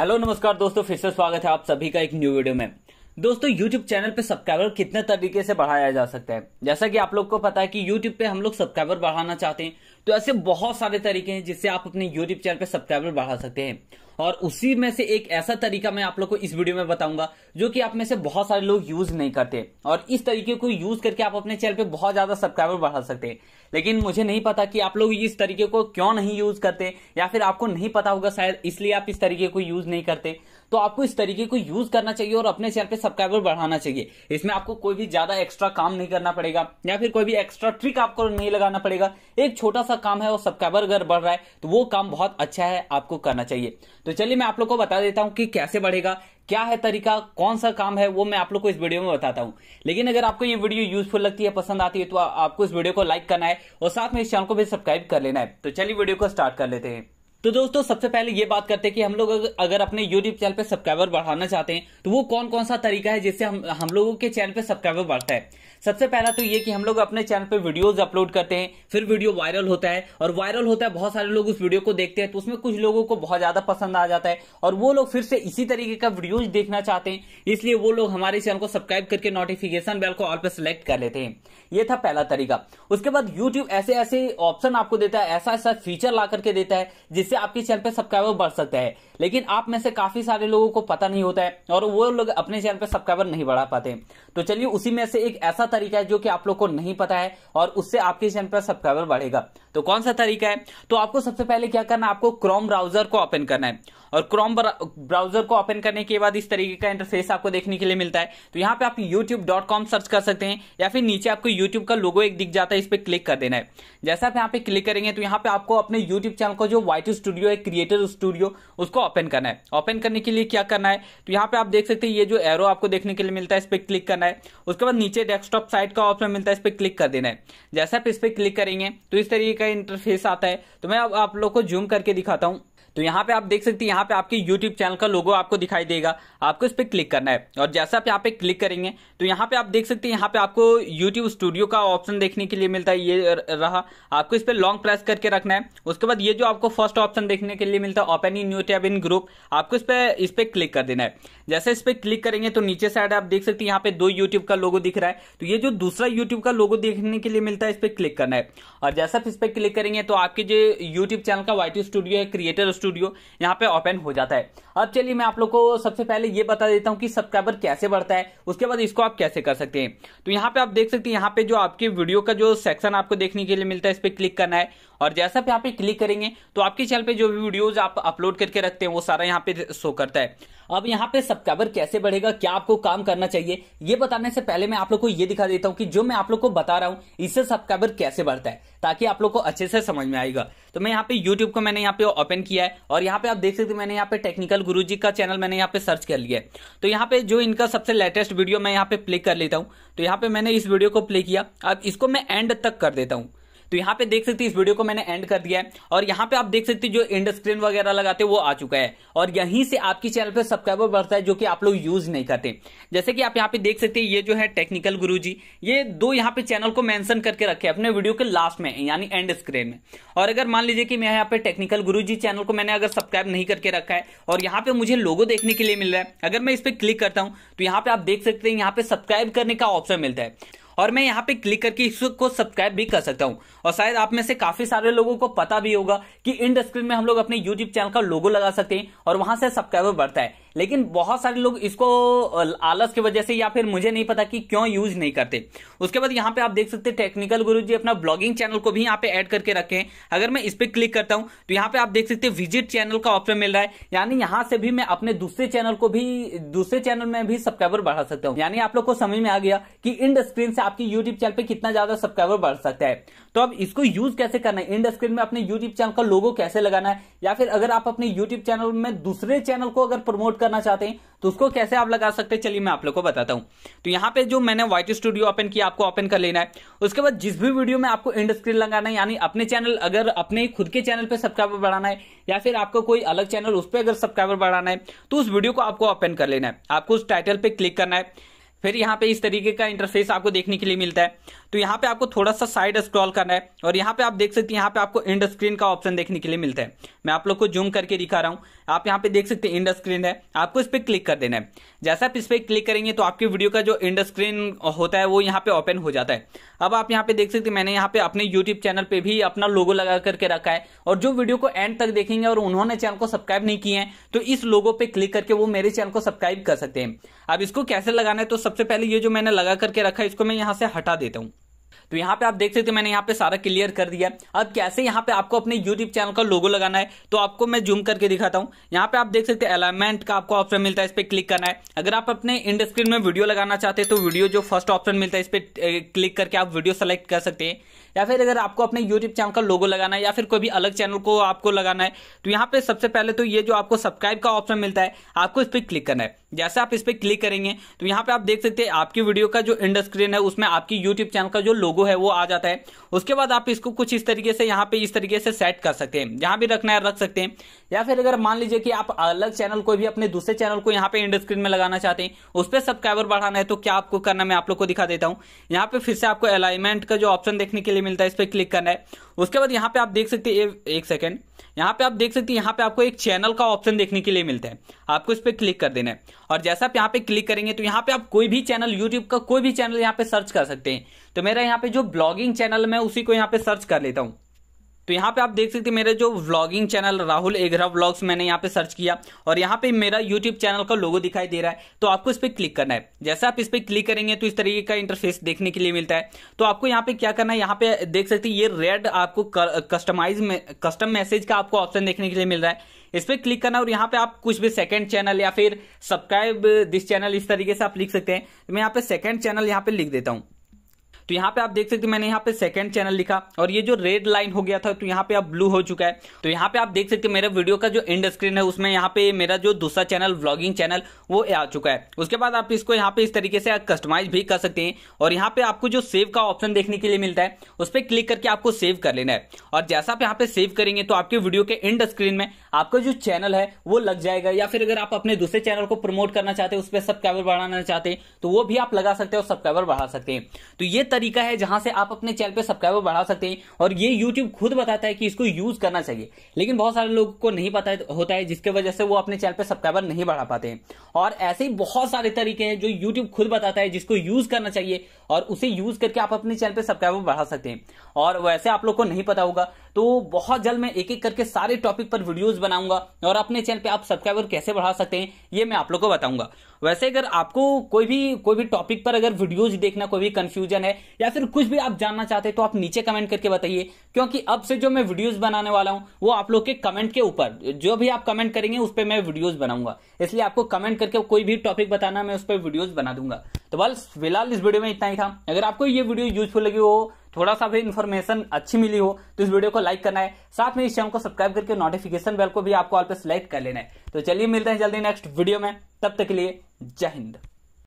hello नमस्कार दोस्तों फिर से स्वागत है आप सभी का एक न्यू वीडियो में दोस्तों YouTube चैनल पे सब्सक्राइबर कितने तरीके से बढ़ाया जा सकता है जैसा कि आप लोग को पता है कि YouTube पे हम लोग सब्सक्राइबर बढ़ाना चाहते हैं तो ऐसे बहुत सारे तरीके हैं जिससे आप अपने YouTube चैनल पे सब्सक्राइबर बढ़ा सकते हैं और उसी में से एक ऐसा तरीका मैं आप लोग को इस वीडियो में बताऊंगा जो कि आप में से बहुत सारे लोग यूज नहीं करते और इस तरीके को यूज करके आप अपने चैनल पे बहुत ज्यादा सब्सक्राइबर बढ़ा सकते हैं लेकिन मुझे नहीं पता कि आप लोग इस तरीके को क्यों नहीं यूज करते या फिर आपको नहीं पता होगा शायद इसलिए आप इस तरीके को यूज नहीं करते तो आपको इस तरीके को यूज करना चाहिए और अपने चैनल पे सब्सक्राइबर बढ़ाना चाहिए इसमें आपको कोई भी ज्यादा एक्स्ट्रा काम नहीं करना पड़ेगा या फिर कोई भी एक्स्ट्रा ट्रिक आपको नहीं लगाना पड़ेगा एक छोटा सा काम है और सब्सक्राइबर अगर बढ़ रहा है तो वो काम बहुत अच्छा है आपको करना चाहिए तो चलिए मैं आप लोग को बता देता हूँ कि कैसे बढ़ेगा क्या है तरीका कौन सा काम है वो मैं आप लोग को इस वीडियो में बताता हूँ लेकिन अगर आपको ये वीडियो यूजफुल लगती है पसंद आती है तो आपको इस वीडियो को लाइक करना है और साथ में इस चैनल को भी सब्सक्राइब कर लेना है तो चलिए वीडियो को स्टार्ट कर लेते हैं तो दोस्तों सबसे पहले ये बात करते हैं कि हम लोग अगर अपने यूट्यूब चैनल पे सब्सक्राइबर बढ़ाना चाहते हैं तो वो कौन कौन सा तरीका है जिससे हम हम लोगों के चैनल पे सब्सक्राइबर बढ़ता है सबसे पहला तो ये कि हम लोग अपने चैनल पे वीडियोस अपलोड करते हैं फिर वीडियो वायरल होता है और वायरल होता है बहुत सारे लोग उस वीडियो को देखते हैं तो उसमें कुछ लोगों को बहुत ज्यादा पसंद आ जाता है और वो लोग फिर से इसी तरीके का वीडियोज देखना चाहते हैं इसलिए वो लोग हमारे चैनल को सब्सक्राइब करके नोटिफिकेशन बेल को ऑल पे सिलेक्ट कर लेते हैं ये था पहला तरीका उसके बाद यूट्यूब ऐसे ऐसे ऑप्शन आपको देता है ऐसा ऐसा फीचर ला करके देता है जिससे जिससे आपके चैनल पे सब्सक्राइबर बढ़ सकता है लेकिन आप में से काफी सारे लोगों को पता नहीं होता है और वो लोग अपने चैनल पे सब्सक्राइबर नहीं बढ़ा पाते तो चलिए उसी में से एक ऐसा तरीका है जो कि आप लोग को नहीं पता है और उससे आपके चैनल पर सब्सक्राइबर बढ़ेगा तो कौन सा तरीका है तो आपको सबसे पहले क्या करना है आपको क्रोम ब्राउजर को ओपन करना है और क्रोम ब्राउजर को ओपन करने के बाद इस तरीके का इंटरफेस आपको देखने के लिए मिलता है तो यहाँ पे आप youtube.com सर्च कर सकते हैं या फिर नीचे आपको यूट्यूब का लोगो एक दिख जाता है इस पर क्लिक कर देना है जैसा आप यहाँ पे क्लिक करेंगे तो यहाँ पे आपको अपने यूट्यूब चैनल को जो वाइट स्टूडियो है क्रिएटर स्टूडियो उसको ओपन करना है ओपन करने के लिए क्या करना है तो यहाँ पे आप देख सकते हैं ये जो एरो आपको देखने के लिए मिलता है इस पर क्लिक करना है उसके बाद नीचे डेस्कटॉप साइट का ऑप्शन मिलता है इस पर क्लिक कर देना है जैसा आप इस पर क्लिक करेंगे तो इस तरीके का इंटरफेस आता है तो मैं अब आप लोग को जूम करके दिखाता हूँ तो यहाँ पे आप देख सकते हैं यहाँ पे आपके YouTube चैनल का लोगो आपको दिखाई देगा आपको इस पर क्लिक करना है और जैसे आप यहाँ पे क्लिक करेंगे तो यहाँ पे आप देख सकते हैं यहाँ पे आपको YouTube स्टूडियो का ऑप्शन देखने के लिए मिलता है ये रहा आपको इस पर लॉन्ग प्रेस करके रखना है उसके बाद ये जो आपको फर्स्ट ऑप्शन देखने के लिए मिलता है open in new tab in group आपको इस पर इस पर क्लिक कर देना है जैसे इस पर क्लिक करेंगे तो नीचे साइड आप देख सकते हैं यहाँ पे दो यूट्यूब का लोगो दिख रहा है तो ये जो दूसरा यूट्यूब का लोगो देखने के लिए मिलता है इस पर क्लिक करना है और जैसे आप इस पर क्लिक करेंगे तो आपके जो यूट्यूब चैनल का वाई स्टूडियो है क्रिएटर स्टूडियो स्टूडियो यहाँ पे ओपन हो जाता है अब चलिए मैं आप लोग को सबसे पहले ये बता देता हूँ कि सब्सक्राइबर कैसे बढ़ता है उसके बाद इसको आप कैसे कर सकते हैं तो यहाँ पे आप देख सकते हैं यहाँ पे जो आपके वीडियो का जो सेक्शन आपको देखने के लिए मिलता है इस पर क्लिक करना है और जैसा यहाँ पे क्लिक करेंगे तो आपके चैनल पे जो भी वीडियोज आप अपलोड करके रखते हैं वो सारा यहाँ पे शो करता है अब यहाँ पे सब्सक्राइबर कैसे बढ़ेगा क्या आपको काम करना चाहिए ये बताने से पहले मैं आप लोग को ये दिखा देता हूँ कि जो मैं आप लोग को बता रहा हूँ इससे सब्सक्राइबर कैसे बढ़ता है ताकि आप लोग को अच्छे से समझ में आएगा तो मैं यहाँ पे YouTube को मैंने यहाँ पे ओपन किया है और यहाँ पे आप देख सकते मैंने यहाँ पे टेक्निकल गुरु का चैनल मैंने यहाँ पे सर्च कर लिया है तो यहाँ पे जो इनका सबसे लेटेस्ट वीडियो मैं यहाँ पे प्ले कर लेता हूँ तो यहाँ पे मैंने इस वीडियो को प्ले किया अब इसको मैं एंड तक कर देता हूँ तो यहाँ पे देख सकते इस वीडियो को मैंने एंड कर दिया है और यहाँ पे आप देख सकते जो जो स्क्रीन वगैरह लगाते हैं वो आ चुका है और यहीं से आपकी चैनल पर सब्सक्राइबर बढ़ता है जो कि आप लोग यूज नहीं करते जैसे कि आप यहाँ पे देख सकते हैं ये जो है टेक्निकल गुरु जी ये दो यहाँ पे चैनल को मैंशन करके रखे अपने वीडियो के लास्ट में यानी एंड स्क्रीन में और अगर मान लीजिए कि मैं यहाँ पे टेक्निकल गुरु जी चैनल को मैंने अगर सब्सक्राइब नहीं करके रखा है और यहाँ पे मुझे लोगो देखने के लिए मिल रहा है अगर मैं इस पर क्लिक करता हूँ तो यहाँ पे आप देख सकते हैं यहाँ पे सब्सक्राइब करने का ऑप्शन मिलता है और मैं यहाँ पे क्लिक करके इसको सब्सक्राइब भी कर सकता हूँ और शायद आप में से काफी सारे लोगों को पता भी होगा कि इंड स्क्रीन में हम लोग अपने यूट्यूब चैनल का लोगो लगा सकते हैं और वहां से सब्सक्राइबर बढ़ता है लेकिन बहुत सारे लोग इसको आलस की वजह से या फिर मुझे नहीं पता कि क्यों यूज नहीं करते उसके बाद यहाँ पे आप देख सकते हैं टेक्निकल गुरु जी अपना ब्लॉगिंग चैनल को भी यहाँ पे ऐड करके रखे हैं अगर मैं इस पर क्लिक करता हूँ तो यहाँ पे आप देख सकते हैं विजिट चैनल का ऑप्शन मिल रहा है यानी यहाँ से भी मैं अपने दूसरे चैनल को भी दूसरे चैनल में भी सब्सक्राइबर बढ़ा सकता हूँ यानी आप लोग को समझ में आ गया कि इंड स्क्रीन से आपकी यूट्यूब चैनल पर कितना ज्यादा सब्सक्राइबर बढ़ सकता है तो अब इसको यूज कैसे करना है इंड स्क्रीन में अपने यूट्यूब चैनल का लोगो कैसे लगाना है या फिर अगर आप अपने यूट्यूब चैनल में दूसरे चैनल को अगर प्रमोट करना चाहते हैं तो उसको कैसे आप लगा सकते हैं चलिए मैं आप लोग को बताता हूं तो यहां पे जो मैंने व्हाइट स्टूडियो ओपन किया आपको ओपन कर लेना है उसके बाद जिस भी वीडियो में आपको इंड स्क्रीन लगाना है यानी अपने चैनल अगर अपने खुद के चैनल पर सब्सक्राइबर बढ़ाना है या फिर आपको कोई अलग चैनल उस पर अगर सब्सक्राइबर बढ़ाना है तो उस वीडियो को आपको ओपन कर लेना है आपको उस टाइटल पर क्लिक करना है फिर यहाँ पे इस तरीके का इंटरफेस आपको देखने के लिए मिलता है तो यहाँ पे आपको थोड़ा सा साइड स्क्रॉल करना है और यहाँ पे आप देख सकते हैं यहाँ पे आपको इंड स्क्रीन का ऑप्शन देखने के लिए मिलता है मैं आप लोग को जूम करके दिखा रहा हूँ आप यहाँ पे देख सकते हैं इंड स्क्रीन है आपको इस पर क्लिक कर देना है जैसा आप इस पर क्लिक करेंगे तो आपकी वीडियो का जो इंड स्क्रीन होता है वो यहाँ पे ओपन हो जाता है अब आप यहाँ पे देख सकते हैं मैंने यहाँ पे अपने यूट्यूब चैनल पर भी अपना लोगो लगा करके रखा है और जो वीडियो को एंड तक देखेंगे और उन्होंने चैनल को सब्सक्राइब नहीं किए हैं तो इस लोगो पे क्लिक करके वो मेरे चैनल को सब्सक्राइब कर सकते हैं अब इसको कैसे लगाना है तो सबसे पहले ये जो मैंने लगा करके रखा है इसको मैं यहाँ से हटा देता हूँ तो यहाँ पे आप देख सकते हैं मैंने यहाँ पे सारा क्लियर कर दिया अब कैसे यहाँ पे आपको अपने YouTube चैनल का लोगो लगाना है तो आपको मैं जूम करके दिखाता हूँ यहाँ पे आप देख सकते हैं अलाइनमेंट का आपको ऑप्शन मिलता है इस पर क्लिक करना है अगर आप अपने इंड स्क्रीन में वीडियो लगाना चाहते हैं तो वीडियो जो फर्स्ट ऑप्शन मिलता है इस पर क्लिक करके आप वीडियो सेलेक्ट कर सकते हैं या फिर अगर आपको अपने यूट्यूब चैनल का लोगो लगाना है या फिर कोई भी अलग चैनल को आपको लगाना है तो यहाँ पे सबसे पहले तो ये जो आपको सब्सक्राइब का ऑप्शन मिलता है आपको इस पर क्लिक करना है जैसे आप इस पर क्लिक करेंगे तो यहाँ पे आप देख सकते हैं आपकी वीडियो का जो इंड स्क्रीन है उसमें आपकी यूट्यूब चैनल का जो लोगो है वो आ जाता है उसके बाद आप इसको कुछ इस तरीके से यहाँ पे इस तरीके से सेट कर सकते हैं जहां भी रखना है रख सकते हैं या फिर अगर मान लीजिए कि आप अलग चैनल को भी अपने दूसरे चैनल को यहाँ पे इंड स्क्रीन में लगाना चाहते हैं उस पर सब्सक्राइबर बढ़ाना है तो क्या आपको करना मैं आप लोग को दिखा देता हूँ यहाँ पे फिर से आपको अलाइनमेंट का जो ऑप्शन देखने के लिए लिए मिलता है इस पर क्लिक करना है उसके बाद यहाँ पे आप देख सकते हैं एक सेकेंड यहाँ पे आप देख सकते हैं यहाँ पे आपको एक चैनल का ऑप्शन देखने के लिए मिलता है आपको इस पर क्लिक कर देना है और जैसा आप यहाँ पे क्लिक करेंगे तो यहाँ पे आप कोई भी चैनल यूट्यूब का कोई भी चैनल यहाँ पे सर्च कर सकते हैं तो मेरा यहाँ पे जो ब्लॉगिंग चैनल मैं उसी को यहाँ पे सर्च कर लेता हूँ तो यहाँ पे आप देख सकते मेरे जो vlogging channel Rahul Agra vlogs मैंने यहाँ पे सर्च किया और यहाँ पे मेरा यूट्यूब चैनल का लोगो दिखाई दे रहा है तो आपको इस पर क्लिक करना है जैसे आप इस पर क्लिक करेंगे तो इस तरीके का इंटरफेस देखने के लिए मिलता है तो आपको यहाँ पे क्या करना है यहाँ पे देख सकते ये रेड आपको कस्टमाइज कस्टम मैसेज का आपको ऑप्शन देखने के लिए मिल रहा है इस पर क्लिक करना और यहाँ पे आप कुछ भी सेकंड चैनल या फिर सब्सक्राइब दिस चैनल इस तरीके से आप लिख सकते हैं तो मैं यहाँ पे सेकंड चैनल यहाँ पे लिख देता हूँ तो यहाँ पे आप देख सकते मैंने यहाँ पे सेकंड चैनल लिखा और ये जो रेड लाइन हो गया था तो यहाँ पे अब ब्लू हो चुका है तो यहाँ पे आप देख सकते मेरे वीडियो का जो एंड स्क्रीन है उसमें यहाँ पे मेरा जो दूसरा चैनल व्लॉगिंग चैनल वो आ चुका है उसके बाद आप इसको यहाँ पे इस तरीके से कस्टमाइज भी कर सकते हैं और यहाँ पे आपको जो सेव का ऑप्शन देखने के लिए मिलता है उस पर क्लिक करके आपको सेव कर लेना है और जैसा आप यहाँ पे सेव करेंगे तो आपके वीडियो के एंड स्क्रीन में आपका जो चैनल है वो लग जाएगा या फिर अगर आप अपने दूसरे चैनल को प्रमोट करना चाहते हैं उस पर सब्सक्राइबर बढ़ाना चाहते हैं तो वो भी आप लगा सकते हैं और सब्सक्राइबर बढ़ा सकते हैं तो ये तरीका है जहां से आप अपने चैनल पर सब्सक्राइबर बढ़ा सकते हैं और ये यूट्यूब खुद बताता है कि इसको यूज करना चाहिए लेकिन बहुत सारे लोगों को नहीं पता होता है जिसके वजह से वो अपने चैनल पर सब्सक्राइबर नहीं बढ़ा पाते हैं और ऐसे ही बहुत सारे तरीके हैं जो यूट्यूब खुद बताता है जिसको यूज करना चाहिए और उसे यूज करके आप अपने चैनल पर सब्सक्राइबर बढ़ा सकते हैं और वैसे आप लोग को नहीं पता होगा तो बहुत जल्द मैं एक एक करके सारे टॉपिक पर वीडियोस बनाऊंगा और अपने चैनल पे आप सब्सक्राइबर कैसे बढ़ा सकते हैं ये मैं आप लोग को बताऊंगा वैसे अगर आपको कोई भी कोई भी टॉपिक पर अगर वीडियोज देखना कोई भी कंफ्यूजन है या फिर कुछ भी आप जानना चाहते हैं तो आप नीचे कमेंट करके बताइए क्योंकि अब से जो मैं वीडियोज बनाने वाला हूँ वो आप लोग के कमेंट के ऊपर जो भी आप कमेंट करेंगे उस पर मैं वीडियोज बनाऊंगा इसलिए आपको कमेंट करके कोई भी टॉपिक बताना मैं उस पर वीडियोज बना दूंगा तो बस फिलहाल इस वीडियो में इतना ही था अगर आपको ये वीडियो यूजफुल लगी हो थोड़ा सा भी इन्फॉर्मेशन अच्छी मिली हो तो इस वीडियो को लाइक करना है साथ में इस चैनल को सब्सक्राइब करके नोटिफिकेशन बेल को भी आपको ऑल पे सिलेक्ट कर लेना है तो चलिए मिलते हैं जल्दी नेक्स्ट वीडियो में तब तक के लिए जय हिंद